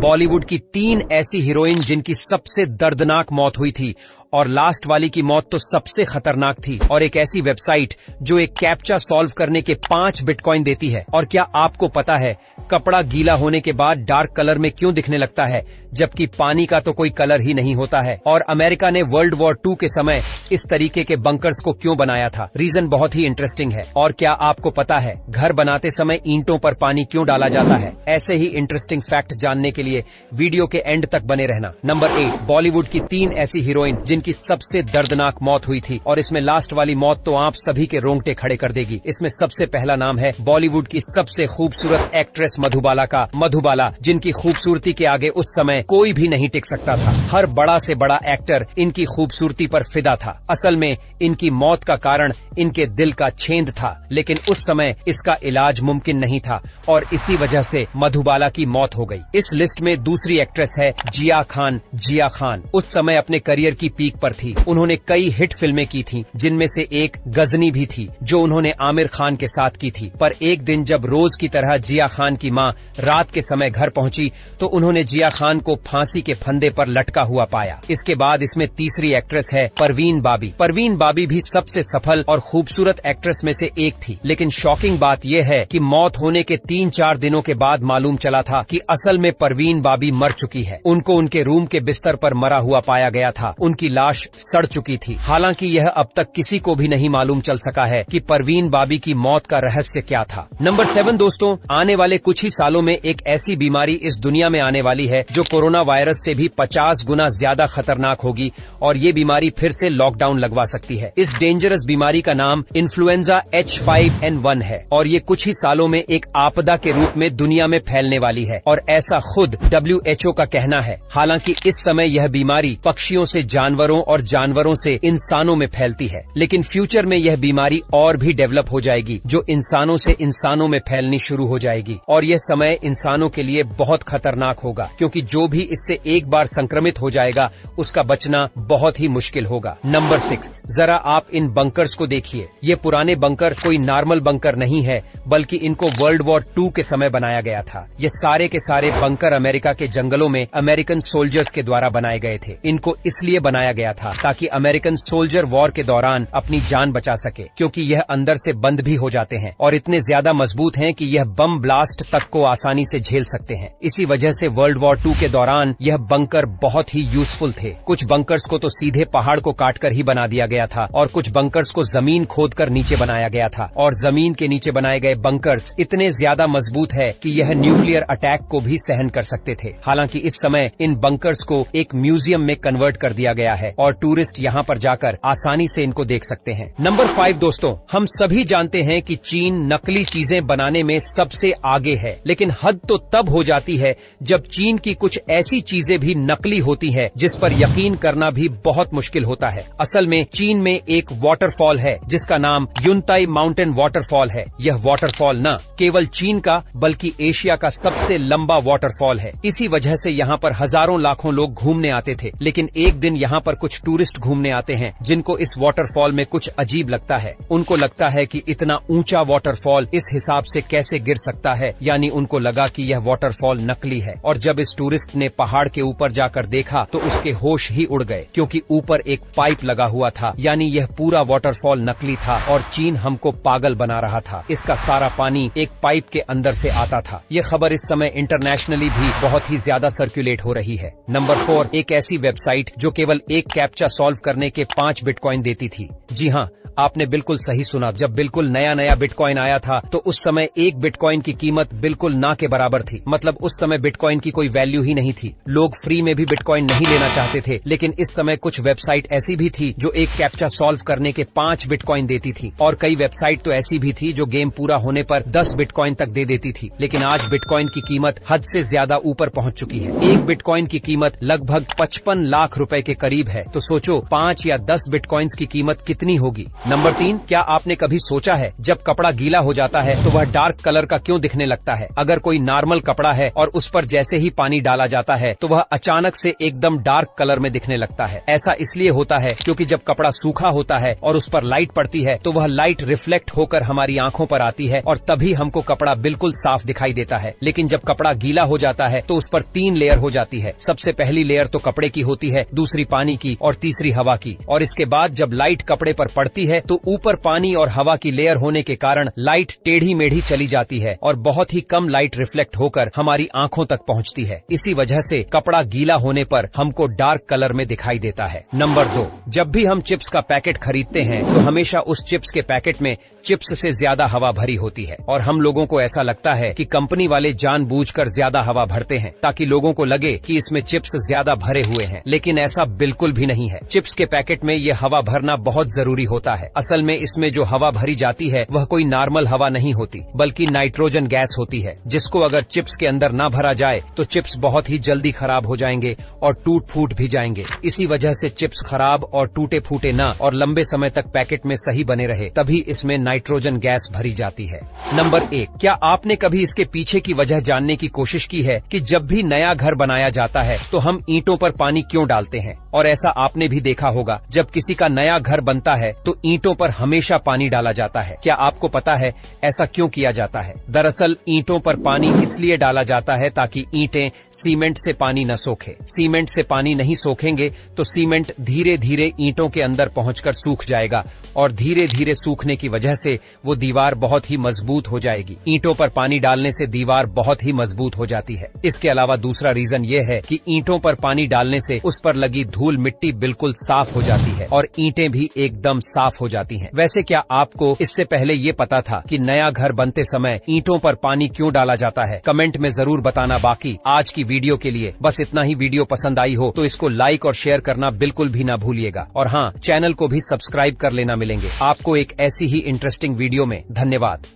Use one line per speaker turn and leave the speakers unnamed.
बॉलीवुड की तीन ऐसी हीरोइन जिनकी सबसे दर्दनाक मौत हुई थी और लास्ट वाली की मौत तो सबसे खतरनाक थी और एक ऐसी वेबसाइट जो एक कैप्चा सॉल्व करने के पांच बिटकॉइन देती है और क्या आपको पता है कपड़ा गीला होने के बाद डार्क कलर में क्यों दिखने लगता है जबकि पानी का तो कोई कलर ही नहीं होता है और अमेरिका ने वर्ल्ड वॉर टू के समय इस तरीके के बंकर्स को क्यों बनाया था रीजन बहुत ही इंटरेस्टिंग है और क्या आपको पता है घर बनाते समय ईंटों पर पानी क्यों डाला जाता है ऐसे ही इंटरेस्टिंग फैक्ट जानने के लिए लिए वीडियो के एंड तक बने रहना नंबर एट बॉलीवुड की तीन ऐसी हीरोइन जिनकी सबसे दर्दनाक मौत हुई थी और इसमें लास्ट वाली मौत तो आप सभी के रोंगटे खड़े कर देगी इसमें सबसे पहला नाम है बॉलीवुड की सबसे खूबसूरत एक्ट्रेस मधुबाला का मधुबाला जिनकी खूबसूरती के आगे उस समय कोई भी नहीं टिक सकता था हर बड़ा ऐसी बड़ा एक्टर इनकी खूबसूरती आरोप फिदा था असल में इनकी मौत का कारण इनके दिल का छेद था लेकिन उस समय इसका इलाज मुमकिन नहीं था और इसी वजह ऐसी मधुबाला की मौत हो गयी इस लिस्ट लिस्ट में दूसरी एक्ट्रेस है जिया खान जिया खान उस समय अपने करियर की पीक पर थी उन्होंने कई हिट फिल्में की थी जिनमें से एक गजनी भी थी जो उन्होंने आमिर खान के साथ की थी पर एक दिन जब रोज की तरह जिया खान की माँ रात के समय घर पहुँची तो उन्होंने जिया खान को फांसी के फंदे पर लटका हुआ पाया इसके बाद इसमें तीसरी एक्ट्रेस है परवीन बाबी परवीन बाबी भी सबसे सफल और खूबसूरत एक्ट्रेस में से एक थी लेकिन शॉकिंग बात यह है की मौत होने के तीन चार दिनों के बाद मालूम चला था की असल में परवीन नौरीन बाबी मर चुकी है उनको उनके रूम के बिस्तर पर मरा हुआ पाया गया था उनकी लाश सड़ चुकी थी हालांकि यह अब तक किसी को भी नहीं मालूम चल सका है कि परवीन बाबी की मौत का रहस्य क्या था नंबर सेवन दोस्तों आने वाले कुछ ही सालों में एक ऐसी बीमारी इस दुनिया में आने वाली है जो कोरोना वायरस ऐसी भी पचास गुना ज्यादा खतरनाक होगी और ये बीमारी फिर से लॉकडाउन लगवा सकती है इस डेंजरस बीमारी का नाम influenza H five N one है और ये कुछ ही सालों में एक आपदा के रूप में दुनिया में फैलने वाली है और ऐसा खुद डब्ल्यू का कहना है हालांकि इस समय यह बीमारी पक्षियों से जानवरों और जानवरों से इंसानों में फैलती है लेकिन फ्यूचर में यह बीमारी और भी डेवलप हो जाएगी जो इंसानों से इंसानों में फैलनी शुरू हो जाएगी और यह समय इंसानों के लिए बहुत खतरनाक होगा क्योंकि जो भी इससे एक बार संक्रमित हो जाएगा उसका बचना बहुत ही मुश्किल होगा नंबर सिक्स जरा आप इन बंकर को देखिए ये पुराने बंकर कोई नॉर्मल बंकर नहीं है बल्कि इनको वर्ल्ड वॉर टू के समय बनाया गया था ये सारे के सारे बंकर अमेरिका अमेरिका के जंगलों में अमेरिकन सोल्जर्स के द्वारा बनाए गए थे इनको इसलिए बनाया गया था ताकि अमेरिकन सोल्जर वॉर के दौरान अपनी जान बचा सके क्योंकि यह अंदर से बंद भी हो जाते हैं और इतने ज्यादा मजबूत हैं कि यह बम ब्लास्ट तक को आसानी से झेल सकते हैं इसी वजह से वर्ल्ड वॉर टू के दौरान यह बंकर बहुत ही यूजफुल थे कुछ बंकर्स को तो सीधे पहाड़ को काट ही बना दिया गया था और कुछ बंकर को जमीन खोद नीचे बनाया गया था और जमीन के नीचे बनाए गए बंकर इतने ज्यादा मजबूत है कि यह न्यूक्लियर अटैक को भी सहन कर सकते सकते थे हालांकि इस समय इन बंकर्स को एक म्यूजियम में कन्वर्ट कर दिया गया है और टूरिस्ट यहाँ पर जाकर आसानी से इनको देख सकते हैं नंबर फाइव दोस्तों हम सभी जानते हैं कि चीन नकली चीजें बनाने में सबसे आगे है लेकिन हद तो तब हो जाती है जब चीन की कुछ ऐसी चीजें भी नकली होती है जिस पर यकीन करना भी बहुत मुश्किल होता है असल में चीन में एक वाटरफॉल है जिसका नाम युनताई माउंटेन वाटरफॉल है यह वाटरफॉल न केवल चीन का बल्कि एशिया का सबसे लंबा वाटरफॉल है है इसी वजह से यहाँ पर हजारों लाखों लोग घूमने आते थे लेकिन एक दिन यहाँ पर कुछ टूरिस्ट घूमने आते हैं जिनको इस वाटरफॉल में कुछ अजीब लगता है उनको लगता है कि इतना ऊंचा वाटरफॉल इस हिसाब से कैसे गिर सकता है यानी उनको लगा कि यह वाटरफॉल नकली है और जब इस टूरिस्ट ने पहाड़ के ऊपर जाकर देखा तो उसके होश ही उड़ गए क्योंकि ऊपर एक पाइप लगा हुआ था यानी यह पूरा वाटरफॉल नकली था और चीन हमको पागल बना रहा था इसका सारा पानी एक पाइप के अंदर से आता था यह खबर इस समय इंटरनेशनली भी भी बहुत ही ज्यादा सर्कुलेट हो रही है नंबर फोर एक ऐसी वेबसाइट जो केवल एक कैप्चा सॉल्व करने के पाँच बिटकॉइन देती थी जी हाँ आपने बिल्कुल सही सुना जब बिल्कुल नया नया बिटकॉइन आया था तो उस समय एक बिटकॉइन की कीमत बिल्कुल ना के बराबर थी मतलब उस समय बिटकॉइन की कोई वैल्यू ही नहीं थी लोग फ्री में भी बिटकॉइन नहीं लेना चाहते थे लेकिन इस समय कुछ वेबसाइट ऐसी भी थी जो एक कैप्चा सॉल्व करने के पांच बिटकॉइन देती थी और कई वेबसाइट तो ऐसी भी थी जो गेम पूरा होने आरोप दस बिटकॉइन तक दे देती थी लेकिन आज बिटकॉइन की कीमत हद ऐसी ज्यादा ऊपर पहुंच चुकी है एक बिटकॉइन की कीमत लगभग 55 लाख रुपए के करीब है तो सोचो पाँच या दस बिटकॉइंस की कीमत कितनी होगी नंबर तीन क्या आपने कभी सोचा है जब कपड़ा गीला हो जाता है तो वह डार्क कलर का क्यों दिखने लगता है अगर कोई नॉर्मल कपड़ा है और उस पर जैसे ही पानी डाला जाता है तो वह अचानक ऐसी एकदम डार्क कलर में दिखने लगता है ऐसा इसलिए होता है क्योंकि जब कपड़ा सूखा होता है और उस पर लाइट पड़ती है तो वह लाइट रिफ्लेक्ट होकर हमारी आंखों पर आती है और तभी हमको कपड़ा बिल्कुल साफ दिखाई देता है लेकिन जब कपड़ा गीला हो जाता जाता है तो उस पर तीन लेयर हो जाती है सबसे पहली लेयर तो कपड़े की होती है दूसरी पानी की और तीसरी हवा की और इसके बाद जब लाइट कपड़े पर पड़ती है तो ऊपर पानी और हवा की लेयर होने के कारण लाइट टेढ़ी मेढ़ी चली जाती है और बहुत ही कम लाइट रिफ्लेक्ट होकर हमारी आंखों तक पहुँचती है इसी वजह से कपड़ा गीला होने पर हमको डार्क कलर में दिखाई देता है नंबर दो जब भी हम चिप्स का पैकेट खरीदते हैं तो हमेशा उस चिप्स के पैकेट में चिप्स से ज्यादा हवा भरी होती है और हम लोगों को ऐसा लगता है कि कंपनी वाले जानबूझकर ज्यादा हवा भरी भरते हैं ताकि लोगों को लगे कि इसमें चिप्स ज्यादा भरे हुए हैं लेकिन ऐसा बिल्कुल भी नहीं है चिप्स के पैकेट में ये हवा भरना बहुत जरूरी होता है असल में इसमें जो हवा भरी जाती है वह कोई नॉर्मल हवा नहीं होती बल्कि नाइट्रोजन गैस होती है जिसको अगर चिप्स के अंदर न भरा जाए तो चिप्स बहुत ही जल्दी खराब हो जाएंगे और टूट फूट भी जाएंगे इसी वजह ऐसी चिप्स खराब और टूटे फूटे न और लंबे समय तक पैकेट में सही बने रहे तभी इसमें नाइट्रोजन गैस भरी जाती है नंबर एक क्या आपने कभी इसके पीछे की वजह जानने की कोशिश की है कि जब भी नया घर बनाया जाता है तो हम ईंटों पर पानी क्यों डालते हैं और ऐसा आपने भी देखा होगा जब किसी का नया घर बनता है तो ईंटों पर हमेशा पानी डाला जाता है क्या आपको पता है ऐसा क्यों किया जाता है दरअसल ईंटों पर पानी इसलिए डाला जाता है ताकि ईंटें सीमेंट से पानी न सोखे सीमेंट से पानी नहीं सोखेंगे तो सीमेंट धीरे धीरे ईंटों के अंदर पहुंचकर सूख जाएगा और धीरे धीरे सूखने की वजह से वो दीवार बहुत ही मजबूत हो जाएगी ईंटों पर पानी डालने से दीवार बहुत ही मजबूत हो जाती है इसके अलावा दूसरा रीजन ये है कि ईंटों पर पानी डालने से उस पर लगी धूल मिट्टी बिल्कुल साफ हो जाती है और ईंटे भी एकदम साफ हो जाती है वैसे क्या आपको इससे पहले ये पता था की नया घर बनते समय ईंटों आरोप पानी क्यों डाला जाता है कमेंट में जरूर बताना बाकी आज की वीडियो के लिए बस इतना ही वीडियो पसंद आई हो तो इसको लाइक और शेयर करना बिल्कुल भी ना भूलिएगा और हाँ चैनल को भी सब्सक्राइब कर लेना मिलेंगे आपको एक ऐसी ही इंटरेस्टिंग वीडियो में धन्यवाद